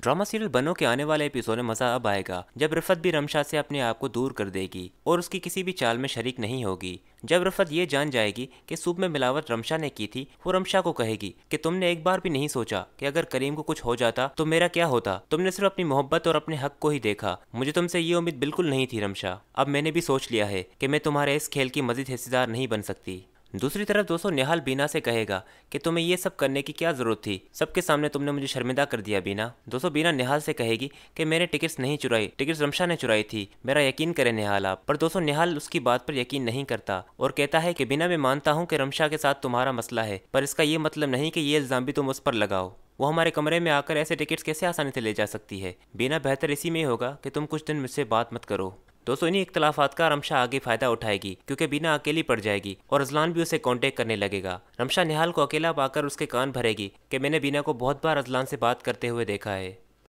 drama serial बनो के आने वाले एपिसोड में मजा अब आएगा जब रफत भी रमशा से अपने आप को दूर कर देगी और उसकी किसी भी चाल में शरीक नहीं होगी जब रफत ये जान जाएगी कि सूप में मिलावट रमशा ने की थी वो रमशा को कहेगी कि तुमने एक बार भी नहीं सोचा कि अगर करीम को कुछ हो जाता तो मेरा क्या होता तुमने सिर्फ अपनी मोहब्बत और अपने हक को ही देखा मुझे तुमसे ये उम्मीद बिल्कुल नहीं थी रमशा अब मैंने भी सोच लिया है कि मैं तुम्हारे इस खेल की मजीद हिस्सेदार नहीं बन सकती दूसरी तरफ दोस्तों नेहाल बीना से कहेगा कि तुम्हें ये सब करने की क्या ज़रूरत थी सबके सामने तुमने मुझे शर्मिंदा कर दिया बीना दोस्तों बीना निहाल से कहेगी कि मैंने टिकट्स नहीं चुराई टिकट्स रमशा ने चुराई थी मेरा यकीन करे निहाल आप पर दोस्तों निहाल उसकी बात पर यकीन नहीं करता और कहता है कि बिना मैं मानता हूँ कि रमशा के साथ तुम्हारा मसला है पर इसका ये मतलब नहीं कि ये इल्ज़ाम भी तुम उस पर लगाओ वो हमारे कमरे में आकर ऐसे टिकट्स कैसे आसानी से ले जा सकती है बिना बेहतर इसी में होगा कि तुम कुछ दिन मुझसे बात मत करो दोस्तों इन्हीं इख्तलाफात का रमशा आगे फायदा उठाएगी क्योंकि बिना अकेली पड़ जाएगी और अजलान भी उसे कॉन्टेक्ट करने लगेगा रमशा निहाल को अकेला पाकर उसके कान भरेगी कि मैंने बीना को बहुत बार अजलान से बात करते हुए देखा है